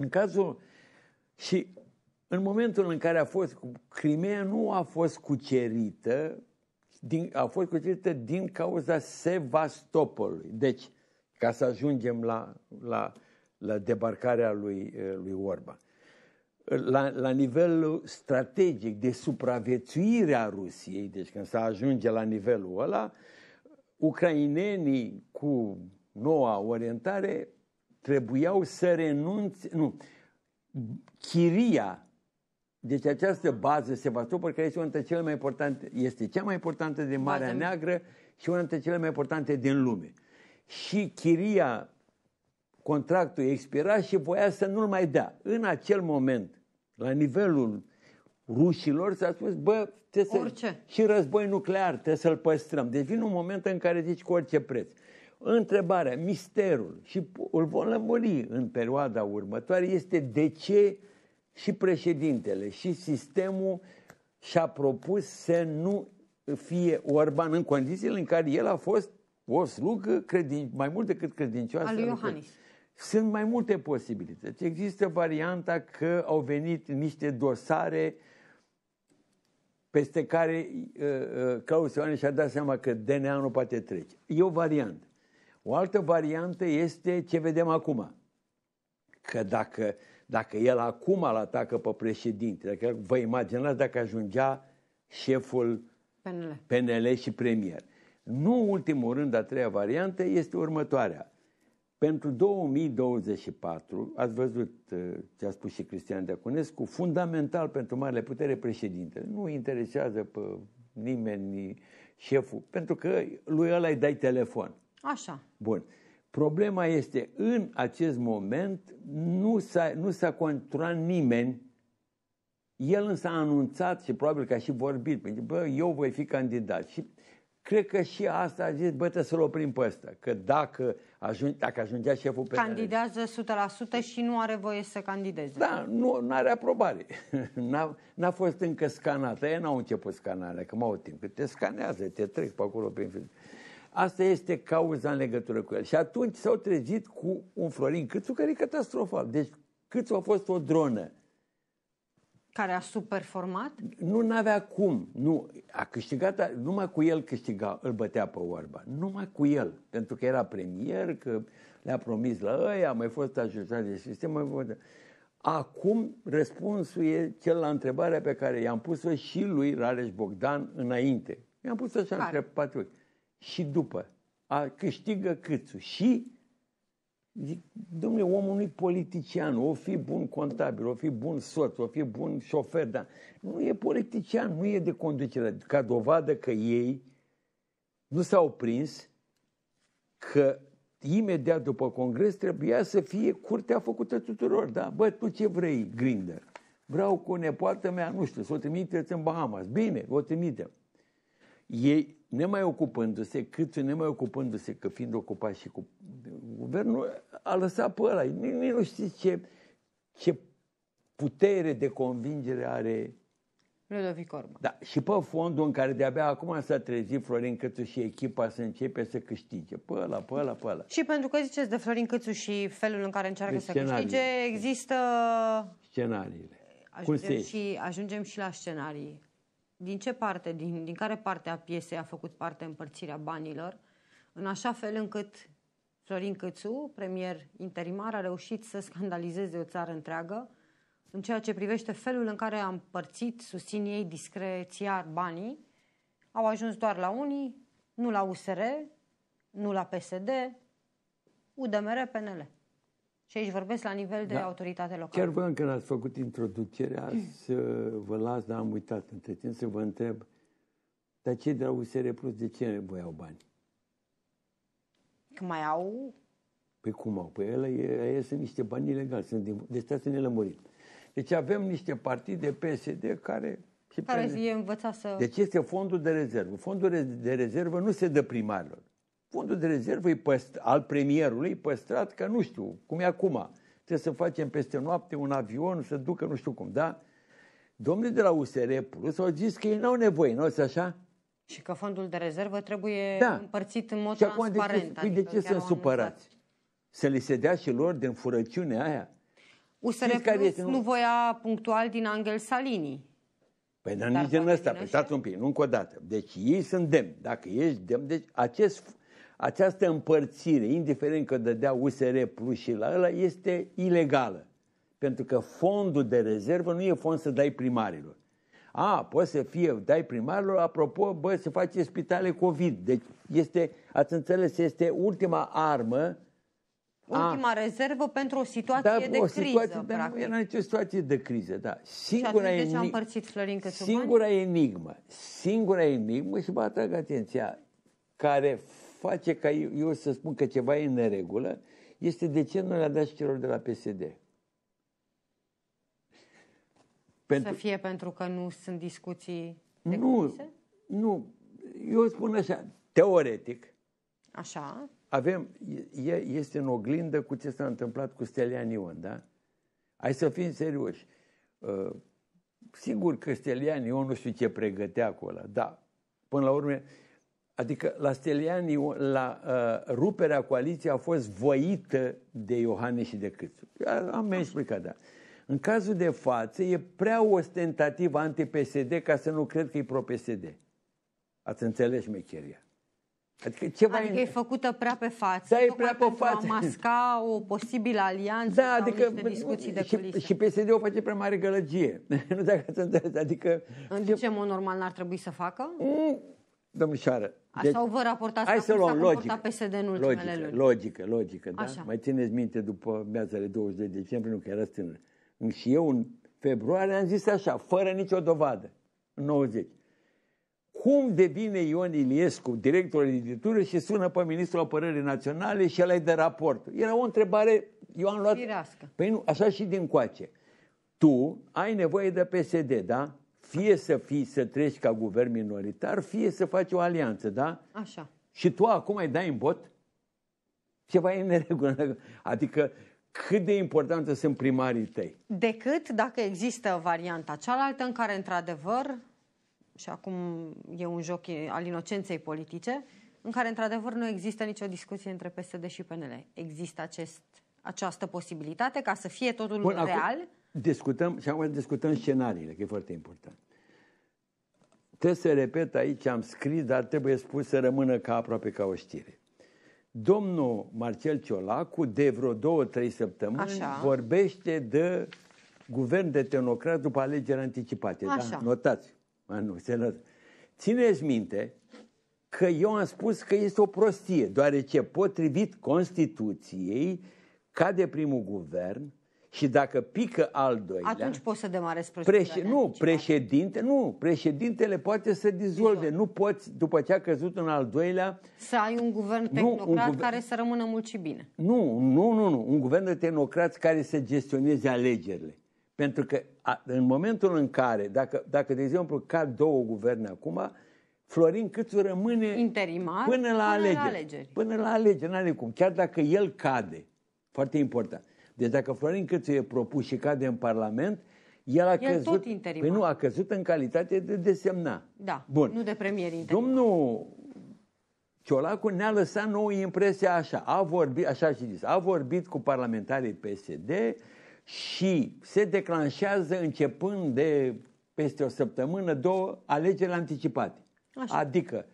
în cazul și în momentul în care a fost Crimea nu a fost cucerită din, au fost cucerite din cauza Sevastopolului. Deci, ca să ajungem la, la, la debarcarea lui, eh, lui Orban. La, la nivelul strategic de supraviețuire a Rusiei, deci când se ajunge la nivelul ăla, ucrainenii cu noua orientare trebuiau să renunțe, nu, chiria deci această bază Sevastopol, care este una dintre cele mai importante, este cea mai importantă din Marea Neagră și una dintre cele mai importante din lume. Și chiria, contractul expira și voia să nu-l mai dea. În acel moment, la nivelul rușilor, s-a spus, bă, trebuie să... și război nuclear, trebuie să-l păstrăm. Deci vine un moment în care zici cu orice preț. Întrebarea, misterul, și îl vom lămuri în perioada următoare, este de ce și președintele și sistemul și-a propus să nu fie Orban în condițiile în care el a fost o slugă credin, mai mult decât credincioasă. Al lui Sunt mai multe posibilități. Există varianta că au venit niște dosare peste care uh, uh, Claus Ioane și-a dat seama că DNA nu poate trece. E o variantă. O altă variantă este ce vedem acum. Că dacă uh, dacă el acum îl atacă pe președinte, dacă vă imaginați dacă ajungea șeful PNL, PNL și premier. Nu ultimul rând, a treia variantă este următoarea. Pentru 2024, ați văzut uh, ce a spus și Cristian Deaconescu, fundamental pentru marele putere președintele. Nu interesează pe nimeni șeful, pentru că lui ăla îi dai telefon. Așa. Bun. Problema este, în acest moment, nu s-a, nu s-a controlat nimeni. El însă a anunțat și probabil că a și vorbit, pentru păi, că eu voi fi candidat. Și cred că și asta a zis, bă, trebuie să-l oprim pe ăsta. Că dacă, ajunge, dacă ajungea șeful pe Candidează 100% și nu are voie să candideze. Da, nu are aprobare. n-a, n-a fost încă scanată. Ei n-au început scanarea, că mai au timp. Că te scanează, te trec pe acolo prin film. Asta este cauza în legătură cu el. Și atunci s-au trezit cu un Florin Câțu care e catastrofal. Deci Câțu a fost o dronă. Care a superformat? Nu, n-avea cum. Nu, a câștigat, numai cu el câștiga, îl bătea pe Orba. Numai cu el. Pentru că era premier, că le-a promis la ăia, a mai fost ajutat de sistem, mai fost... Acum răspunsul e cel la întrebarea pe care i-am pus-o și lui Rareș Bogdan înainte. I-am pus-o așa între patru și după. A, câștigă câțu și Zic, domnule, omul nu-i politician, o fi bun contabil, o fi bun soț, o fi bun șofer, dar nu e politician, nu e de conducere. Ca dovadă că ei nu s-au prins că imediat după congres trebuia să fie curtea făcută tuturor. Da, bă, tu ce vrei, grindă? Vreau cu nepoată mea, nu știu, să o trimiteți în Bahamas. Bine, o trimitem. Ei nemai ocupându-se, cât nemai ocupându-se, că fiind ocupat și cu guvernul, a lăsat pe ăla. Nici, nu știți ce, ce putere de convingere are Ludovic Orban. Da, și pe fondul în care de-abia acum s-a trezit Florin Cățu și echipa să începe să câștige. Pe ăla, pe ăla, pe ăla. Și pentru că ziceți de Florin Cățu și felul în care încearcă de deci să câștige, există... Scenariile. Ajungem, Cum se și, ajungem și la scenarii din ce parte, din, din care parte a piesei a făcut parte împărțirea banilor, în așa fel încât Florin Cățu, premier interimar, a reușit să scandalizeze o țară întreagă în ceea ce privește felul în care a împărțit, susțin ei, discrețiar banii. Au ajuns doar la unii, nu la USR, nu la PSD, UDMR, PNL. Și aici vorbesc la nivel de da. autoritate locală. Chiar voi când ați făcut introducerea să vă las, dar am uitat între timp să vă întreb dar cei de la USR Plus de ce voi au bani? Că mai au... Păi cum au? Păi ele, ele sunt niște bani ilegali, sunt din, deci stați nelămurit. Deci avem niște partide PSD care... care prene... e învățat să... Deci este fondul de rezervă. Fondul de rezervă nu se dă primarilor fondul de rezervă e păst- al premierului păstrat că nu știu, cum e acum. Trebuie să facem peste noapte un avion să ducă nu știu cum, da? Domnii de la USR Plus au zis că ei n-au nevoie, nu este așa? Și că fondul de rezervă trebuie da. împărțit în mod și acum transparent. De ce, păi adică de ce sunt supărați? Să le se dea și lor din furăciunea aia? USR Știți Plus care este, nu? nu voia punctual din Angel Salini. Păi dar nici din ăsta, păi stați un pic, nu încă o dată. Deci ei sunt demni. Dacă ești demn, deci acest această împărțire, indiferent că dădea USR plus și la ăla, este ilegală. Pentru că fondul de rezervă nu e fond să dai primarilor. A, poți să fie, dai primarilor, apropo, bă, se face spitale COVID. Deci este, ați înțeles, este ultima armă Ultima a, rezervă pentru o situație da, de o criză, situație, criză. Dar nu era nicio situație de criză, da. Singura și împărțit Florin Singura enigmă, singura enigmă, și vă atrag atenția, care face ca eu să spun că ceva e în neregulă este de ce nu le-a dat și celor de la PSD. Pentru... Să fie pentru că nu sunt discuții de Nu, nu. Eu spun așa, teoretic. Așa. Avem, e, este în oglindă cu ce s-a întâmplat cu Stelian Ion, da? Hai să fim serioși. Uh, sigur că Stelian Ion nu știu ce pregătea acolo, da. Până la urmă, Adică la Steliani, la uh, ruperea coaliției a fost voită de Iohannes și de Câțu. Am mai da. explicat, da. În cazul de față, e prea ostentativ anti-PSD ca să nu cred că e pro-PSD. Ați înțeles mecheria. Adică, ceva adică e făcută prea pe față, da, e prea pe față. a masca o posibilă alianță da, adică, niște discuții de culise. Și, și PSD o face prea mare gălăgie. nu dacă ați înțeles, adică... În ce, ce mod normal n-ar trebui să facă? Mm domnișoară. Deci, Sau vă raportați hai să luăm logică, PSD în ultimele logică, luni. Logică, logică, da? Așa. Mai țineți minte după meazele 22 decembrie, nu că era tânăr. Și eu în februarie am zis așa, fără nicio dovadă, în 90. Cum devine Ion Iliescu directorul de editură și sună pe ministrul apărării naționale și el ai de raport? Era o întrebare, eu am luat... Firească. Păi nu, așa și din coace. Tu ai nevoie de PSD, da? fie să fii, să treci ca guvern minoritar, fie să faci o alianță, da? Așa. Și tu acum îi dai în vot? Ceva e în regulă. Adică cât de importantă sunt primarii tăi. Decât dacă există varianta cealaltă în care, într-adevăr, și acum e un joc al inocenței politice, în care, într-adevăr, nu există nicio discuție între PSD și PNL. Există acest, această posibilitate ca să fie totul Bun, real. Acum discutăm, și acum discutăm scenariile, că e foarte important. Trebuie să repet aici, am scris, dar trebuie spus să rămână ca aproape ca o știre. Domnul Marcel Ciolacu, de vreo două, trei săptămâni, Așa. vorbește de guvern de tehnocrat după alegeri anticipate. Da, Așa. Da? Notați. Nu, se not. Țineți minte că eu am spus că este o prostie, deoarece potrivit Constituției, cade primul guvern, și dacă pică al doilea... Atunci poți să demarezi președintele. Preș- nu, președinte, nu, președintele poate să dizolve. Dizol. Nu poți, după ce a căzut în al doilea... Să ai un guvern tehnocrat nu, un guvern... care să rămână mult și bine. Nu, nu, nu, nu. Un guvern de tehnocrat care să gestioneze alegerile. Pentru că a, în momentul în care, dacă, dacă de exemplu, cad două guverne acum, Florin Câțu rămâne Interimar, până la până alegeri. La alegeri. Până la alegeri, n-are cum. Chiar dacă el cade, foarte important. Deci dacă Florin Cățu e propus și cade în Parlament, el a el căzut, tot Păi nu, a căzut în calitate de desemna. Da, Bun. nu de premier interimar. Domnul Ciolacu ne-a lăsat nouă impresia așa, a vorbit, așa și zis, a vorbit cu parlamentarii PSD și se declanșează începând de peste o săptămână, două alegeri anticipate. Așa. Adică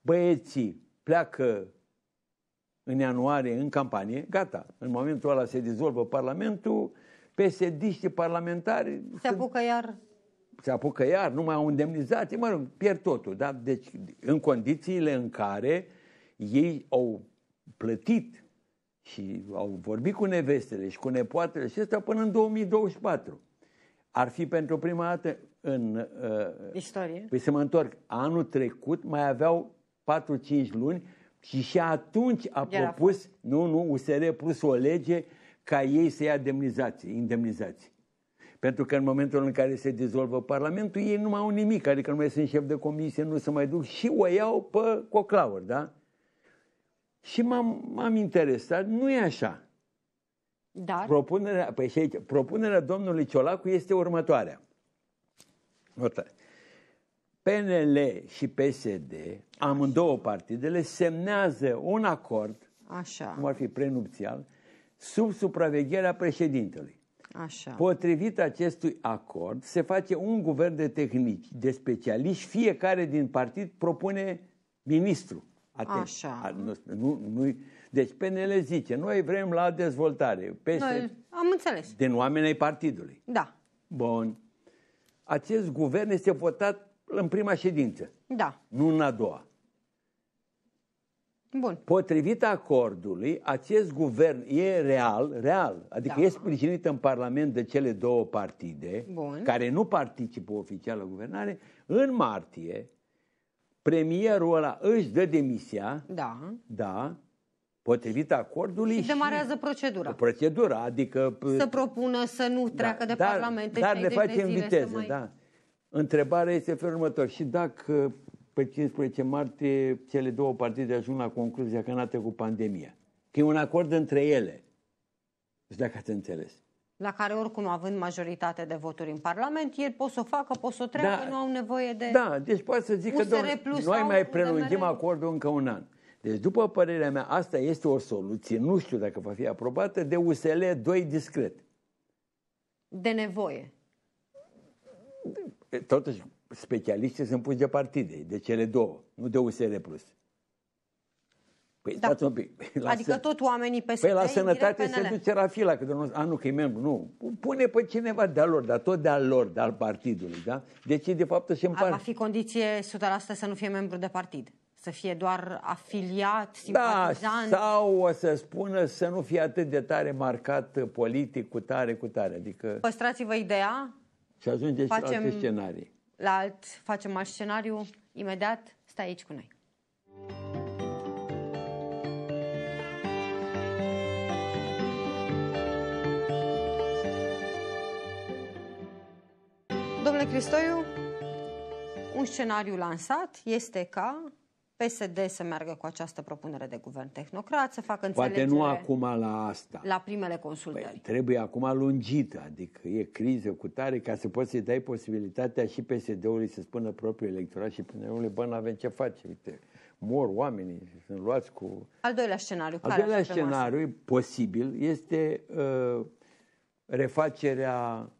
băieții pleacă în ianuarie, în campanie, gata. În momentul ăla se dizolvă Parlamentul, psd parlamentari... Se apucă iar... Se apucă iar, nu mai au indemnizații, mă rog, pierd totul. Da? Deci, în condițiile în care ei au plătit și au vorbit cu nevestele și cu nepoatele și asta până în 2024. Ar fi pentru prima dată în... Uh, Istorie. Păi să mă întorc. Anul trecut mai aveau 4-5 luni și și atunci a propus, a nu, nu, USR plus o lege ca ei să ia indemnizații, indemnizații. Pentru că în momentul în care se dizolvă Parlamentul, ei nu mai au nimic, adică nu mai sunt șef de comisie, nu se mai duc și o iau pe coclaur, da? Și m-am, m-am interesat, nu e așa. Dar? Propunerea, păi și aici, propunerea domnului Ciolacu este următoarea. Următoarea PNL și PSD, amândouă partidele, semnează un acord, Așa. cum ar fi prenupțial, sub supravegherea președintelui. Așa. Potrivit acestui acord, se face un guvern de tehnici, de specialiști, fiecare din partid propune ministru. Atent. Așa. A, nu, nu, nu, deci PNL zice, noi vrem la dezvoltare. Peste, noi, am înțeles. Din oamenii partidului. Da. Bun. Acest guvern este votat în prima ședință. Da. Nu în a doua. Bun. Potrivit acordului, acest guvern e real, real, adică da. e sprijinit în Parlament de cele două partide, Bun. care nu participă oficial la guvernare, în martie, premierul ăla își dă demisia, da, da potrivit acordului și demarează și procedura. Procedura, adică... Să propună să nu treacă da, de dar, parlamente Dar le facem viteză, mai... da. Întrebarea este felul următor. Și dacă pe 15 martie cele două partide ajung la concluzia că n-a trecut pandemia, că e un acord între ele, deci dacă ați înțeles. La care, oricum, având majoritate de voturi în Parlament, el pot să o facă, pot să o treacă, da, nu au nevoie de. Da, deci poate să zic că domn, noi mai prelungim acordul încă un an. Deci, după părerea mea, asta este o soluție, nu știu dacă va fi aprobată, de USL 2 discret. De nevoie totuși specialiștii sunt puși de partide, de cele două, nu de USR+. Plus. Păi da. un pic. Păi, la adică să... tot oamenii pe Păi la sănătate se duce Rafila, că nu, a, nu, că e membru, nu. Pune pe cineva de-al lor, dar tot de-al lor, de-al partidului, da? Deci, de fapt, se împar. Va fi condiție 100% să nu fie membru de partid? Să fie doar afiliat, da, simpatizant? Da, sau o să spună să nu fie atât de tare marcat politic, cu tare, cu tare. Adică... Păstrați-vă ideea și ajungeți facem la alte scenarii. La alt, facem alt scenariu, imediat stai aici cu noi. Domnule Cristoiu, un scenariu lansat este ca PSD să meargă cu această propunere de guvern tehnocrat, să facă înțelegere... Poate nu acum la asta. La primele consultări. Păi, trebuie acum lungită, adică e criză cu tare, ca să poți să-i dai posibilitatea și PSD-ului să spună propriul electorat și până bă, n-avem ce face, uite, mor oamenii, sunt luați cu... Al doilea scenariu. Al doilea scenariu posibil este uh, refacerea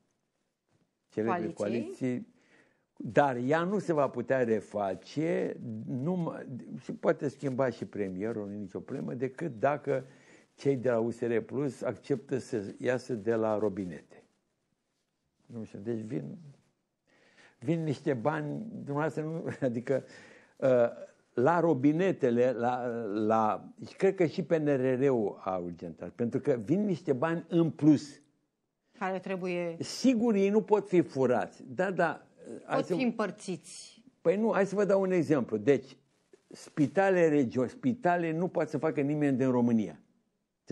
celei coaliții, coaliții dar ea nu se va putea reface nu, și poate schimba și premierul, nu nicio problemă, decât dacă cei de la USR Plus acceptă să iasă de la robinete. Nu știu, deci vin, vin niște bani, dumneavoastră, nu, adică ă, la robinetele, la, la, cred că și PNRR-ul a urgentat, pentru că vin niște bani în plus. Care trebuie... Sigur, ei nu pot fi furați, da, da, Pot să... fi împărțiți. Păi nu, hai să vă dau un exemplu. Deci, spitale regio, spitale nu poate să facă nimeni din România.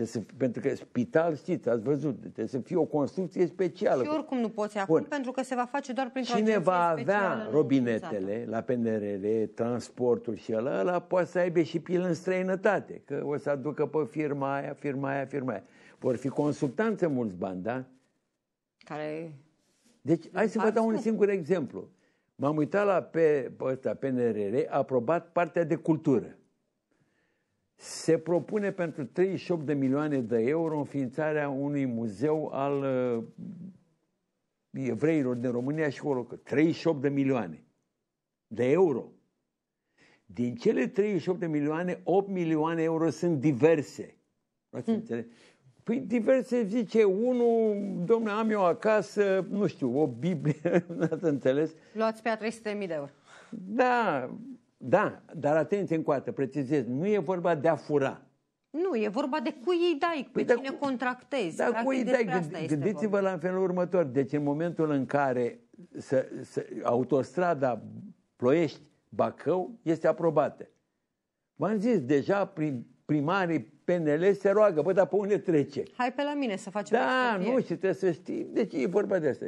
Să, pentru că spital, știți, ați văzut, trebuie să fie o construcție specială. Și oricum nu poți acum, Bun. pentru că se va face doar prin o Cine va avea robinetele la PNRR, transportul și ăla, ăla poate să aibă și pil în străinătate, că o să aducă pe firma aia, firma aia, firma aia. Vor fi consultanțe mulți bani, da? Care deci, hai să vă dau un singur exemplu. M-am uitat la pe, pe ăsta, PNRR, a aprobat partea de cultură. Se propune pentru 38 de milioane de euro înființarea unui muzeu al uh, evreilor din România și Holocaust. 38 de milioane de euro. Din cele 38 de milioane, 8 milioane euro sunt diverse. Hmm. Păi diverse zice, unul, domnule, am eu acasă, nu știu, o Biblie, n-ați înțeles? Luați pe a 300.000 de euro. Da, da, dar atenție încoată, precizez, nu e vorba de a fura. Nu, e vorba de cui îi dai, păi cine da, cine contractezi. Da, cui îi dai. gândiți-vă la felul următor. Deci în momentul în care să, să, autostrada Ploiești-Bacău este aprobată. V-am zis, deja prim, primarii PNL se roagă, bă, dar pe unde trece? Hai pe la mine să facem Da, nu, și trebuie să știi. Deci e vorba de asta.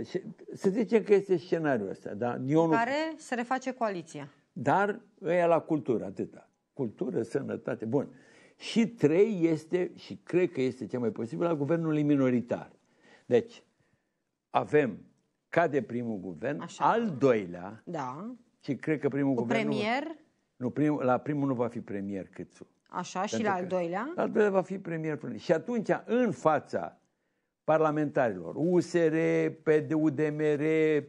să zicem că este scenariul ăsta. Da? Eu nu... Care se reface coaliția. Dar ăia la cultură, atâta. Cultură, sănătate, bun. Și trei este, și cred că este cea mai posibilă, la guvernului minoritar. Deci, avem, de primul guvern, Așa. al doilea, da. și cred că primul Cu guvern... premier? Nu, prim, la primul nu va fi premier Câțu. Așa, și la al doilea? La al doilea va fi premier Și atunci, în fața parlamentarilor, USR, PD, UDMR,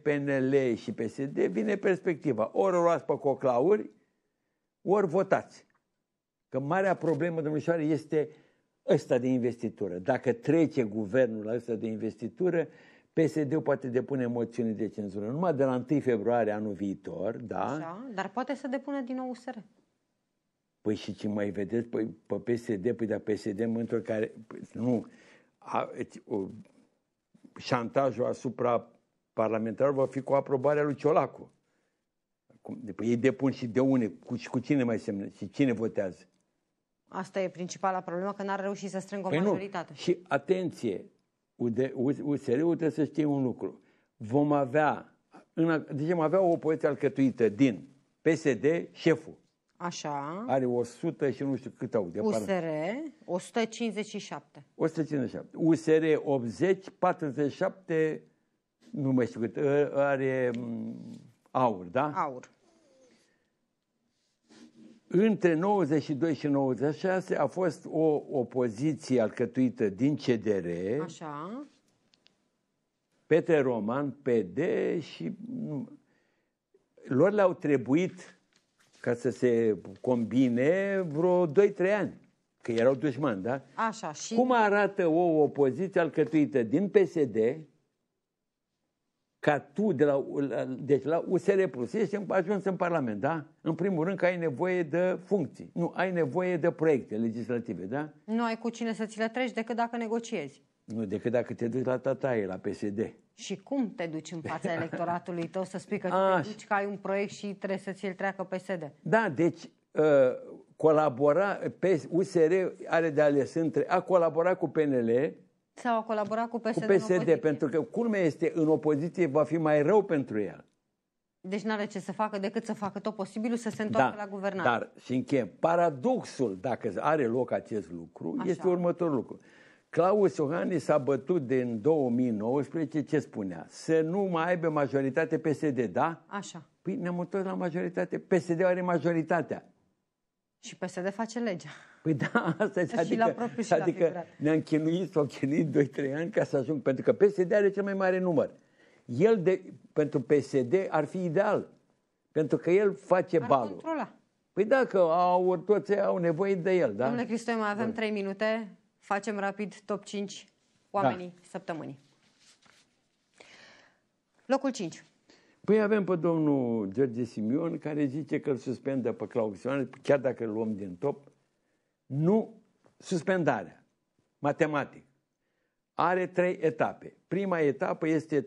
PNL și PSD, vine perspectiva. Ori luați pe coclauri, ori votați. Că marea problemă, domnișoare, este ăsta de investitură. Dacă trece guvernul ăsta de investitură, PSD-ul poate depune moțiune de cenzură numai de la 1 februarie anul viitor, da? Așa, dar poate să depună din nou USR. Păi și ce mai vedeți? Păi pe PSD, păi dar PSD în momentul care... Păi, nu, a, o, șantajul asupra parlamentarilor va fi cu aprobarea lui Ciolacu. Cum, de, păi ei depun și de une, cu, și cu cine mai semnă? și cine votează. Asta e principala problemă, că n-ar reuși să strângă păi o majoritate. Nu. Și atenție, USR-ul trebuie să știe un lucru. Vom avea, în, deci vom avea o opoziție alcătuită din PSD, șeful, Așa. Are 100 și nu știu cât au de USR, par... 157. 157. USR 80, 47, nu mai știu cât, ă, are mm, aur, da? Aur. Între 92 și 96 a fost o opoziție alcătuită din CDR, Așa. Petre Roman, PD și lor le-au trebuit ca să se combine vreo 2-3 ani. Că erau dușmani, da? Așa, și... Cum arată o opoziție alcătuită din PSD, ca tu de la, deci la USR Plus ești ajuns în Parlament, da? În primul rând că ai nevoie de funcții. Nu, ai nevoie de proiecte legislative, da? Nu ai cu cine să ți le treci decât dacă negociezi. Nu, decât dacă te duci la tataie, la PSD. Și cum te duci în fața electoratului tău să spui că A, te duci, că ai un proiect și trebuie să ți-l treacă PSD? Da, deci uh, colabora, USR are de ales între a colabora cu PNL sau a colabora cu PSD, cu PSD pentru că culmea este în opoziție va fi mai rău pentru el. Deci nu are ce să facă decât să facă tot posibilul să se întoarcă da, la guvernare. Dar, și încheiem, paradoxul, dacă are loc acest lucru, Așa. este următorul lucru. Claus Iohannis s-a bătut de în 2019, ce spunea? Să nu mai aibă majoritate PSD, da? Așa. Păi ne-am întors la majoritate. PSD are majoritatea. Și PSD face legea. Păi da, asta e. Adică, la și adică la ne-am chinuit, s-au chinuit 2-3 ani ca să ajung, pentru că PSD are cel mai mare număr. El, de, pentru PSD, ar fi ideal. Pentru că el face ar balul. Controla. Păi da, că au, toți au nevoie de el, da? Domnule Cristoi, mai avem Bun. 3 minute facem rapid top 5 da. oamenii da. săptămânii. Locul 5. Păi avem pe domnul George Simion care zice că îl suspendă pe Claus Ioanes, chiar dacă îl luăm din top, nu suspendarea. Matematic. Are trei etape. Prima etapă este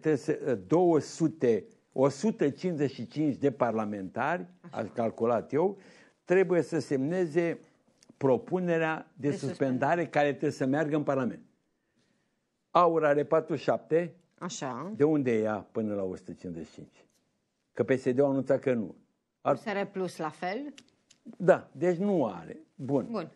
200, 155 de parlamentari, Așa. am calculat eu, trebuie să semneze propunerea de, de suspendare suspend. care trebuie să meargă în Parlament. Aur are 47. Așa. De unde ea până la 155? Că PSD-ul anunța că nu. Ar... USR Plus la fel? Da, deci nu are. Bun. Bun.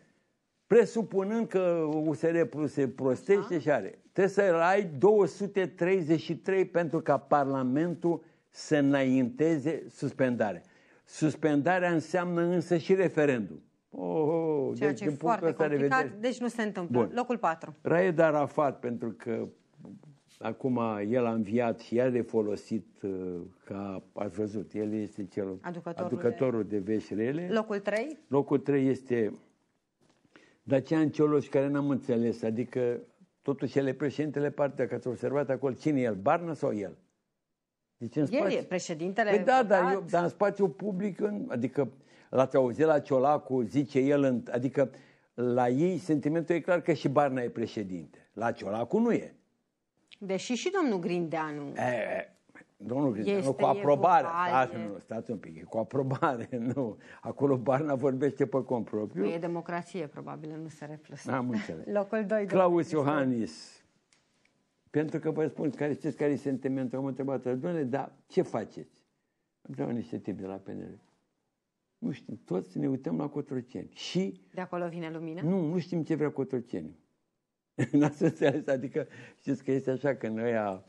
Presupunând că USR Plus se prostește Așa. și are. Trebuie să ai 233 pentru ca Parlamentul să înainteze suspendare. Suspendarea înseamnă însă și referendum. Oh, oh, oh, Ceea deci, ce e foarte complicat, de vedere... deci nu se întâmplă. Bun. Locul 4. Raed Arafat, pentru că acum el a înviat și el de folosit uh, ca, ați văzut, el este cel aducătorul, aducătorul de... de veșrele. Locul 3? Locul 3 este Dacian Cioloș, care n-am înțeles, adică totuși ele președintele partea, că ați observat acolo, cine e el, Barna sau el? Deci în el spațiu... e președintele... Păi da, dar, eu, dar în spațiu public, în, adică L-ați auzit la Ciolacu, zice el, adică la ei sentimentul e clar că și Barna e președinte. La Ciolacu nu e. Deși și domnul Grindeanu... E, e, domnul Grindeanu cu aprobare. Stați, nu, stați un pic, e cu aprobare, nu. Acolo Barna vorbește pe cont propriu. Nu păi e democrație, probabil, nu se reflăsă. Am înțeles. Locul 2. Claus Iohannis. Pentru că vă spun, care, știți care e sentimentul? Am întrebat, domnule, dar ce faceți? Vreau niște tipi de la PNL. Nu știm, toți ne uităm la Cotroceni. Și... De acolo vine lumina? Nu, nu știm ce vrea Cotroceni. N-ați înțeles? Adică știți că este așa că noi a,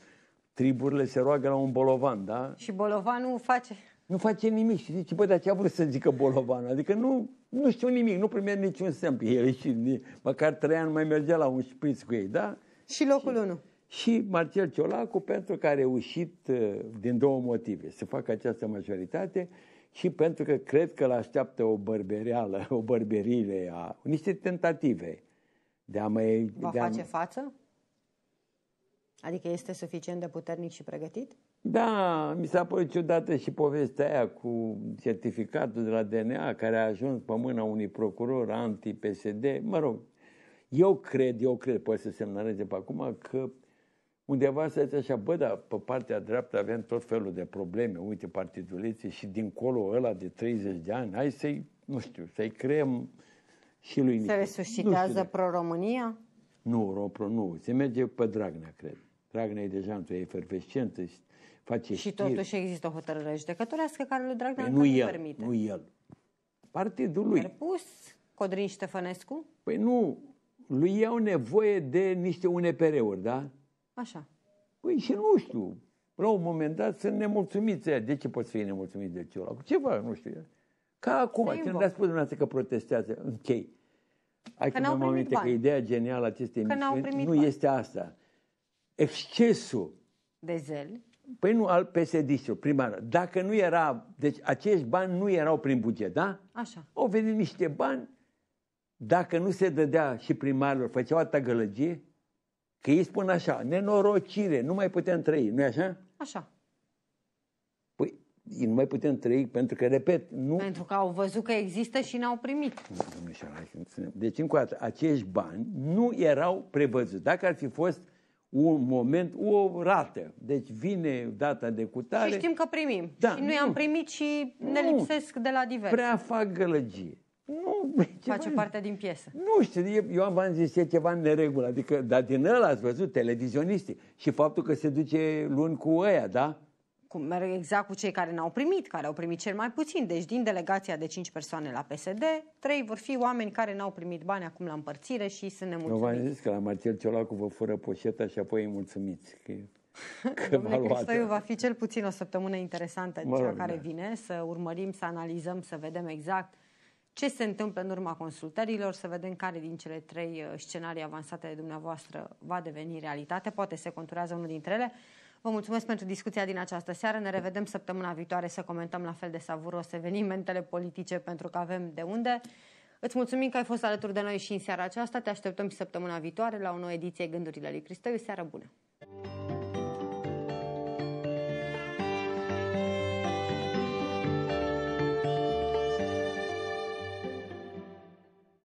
triburile se roagă la un bolovan, da? Și bolovanul face... Nu face nimic și zice, bă, dar ce a vrut să zică bolovan? Adică nu, nu știu nimic, nu primea niciun semn pe el și măcar trei ani mai mergea la un șpriț cu ei, da? Și locul 1. Și Marcel Ciolacu, pentru că a reușit uh, din două motive să facă această majoritate, și pentru că cred că îl așteaptă o bărbereală, o bărberire, a, niște tentative de a mai... Va de a face față? Adică este suficient de puternic și pregătit? Da, mi s-a părut ciudată și povestea aia cu certificatul de la DNA care a ajuns pe mâna unui procuror anti-PSD. Mă rog, eu cred, eu cred, poate să semnaleze pe acum, că undeva să zice așa, bă, dar pe partea dreaptă avem tot felul de probleme, uite, partidulețe și dincolo ăla de 30 de ani, hai să-i, nu știu, să-i creăm și lui Se resuscitează pro-România? Nu, pro, nu. Se merge pe Dragnea, cred. Dragnea e deja într-o efervescentă, face Și știri. totuși există o hotărâre judecătorească care lui Dragnea păi nu, el, permite. Nu el, Partidul lui. Pus Codrin Ștefănescu? Păi nu, lui iau nevoie de niște UNPR-uri, da? Așa. Păi și nu știu, la un moment dat sunt nemulțumiți aia. De ce poți fi nemulțumit de ce Cu ceva, nu știu. Ca acum, Se când a spus dumneavoastră că protestează, închei. Hai că, că am aminte bani. că ideea genială a acestei emisiuni nu bani. este asta. Excesul. De zel? Păi nu, al psd primar. Dacă nu era, deci acești bani nu erau prin buget, da? Așa. Au venit niște bani, dacă nu se dădea și primarilor, făceau atâta gălăgie, Că ei spun așa, nenorocire, nu mai putem trăi, nu-i așa? Așa. Păi, nu mai putem trăi pentru că, repet, nu... Pentru că au văzut că există și n-au primit. Deci, încă o dată, acești bani nu erau prevăzuți. Dacă ar fi fost un moment, o rată. Deci vine data de cutare. Și știm că primim. Da, și noi nu. am primit și ne nu. lipsesc de la diverse. Prea fac gălăgie. Nu, Face ceva, parte din piesă. Nu știu, eu v-am zis, e ceva în neregulă. Adică, dar din ăla ați văzut, televizionistii. Și faptul că se duce luni cu ăia, da? Cum, merg exact cu cei care n-au primit, care au primit cel mai puțin. Deci, din delegația de 5 persoane la PSD, 3 vor fi oameni care n-au primit bani acum la împărțire și ne mulțumim. Nu v-am zis că la Marcel Ciolacu vă fură poșeta și apoi îi mulțumiți. Că... Că Domnule va fi cel puțin o săptămână interesantă mă cea care da. vine, să urmărim, să analizăm, să vedem exact ce se întâmplă în urma consultărilor, să vedem care din cele trei uh, scenarii avansate de dumneavoastră va deveni realitate. Poate se conturează unul dintre ele. Vă mulțumesc pentru discuția din această seară. Ne revedem săptămâna viitoare să comentăm la fel de savuros evenimentele politice pentru că avem de unde. Îți mulțumim că ai fost alături de noi și în seara aceasta. Te așteptăm și săptămâna viitoare la o nouă ediție Gândurile lui Cristoiu. Seară bună!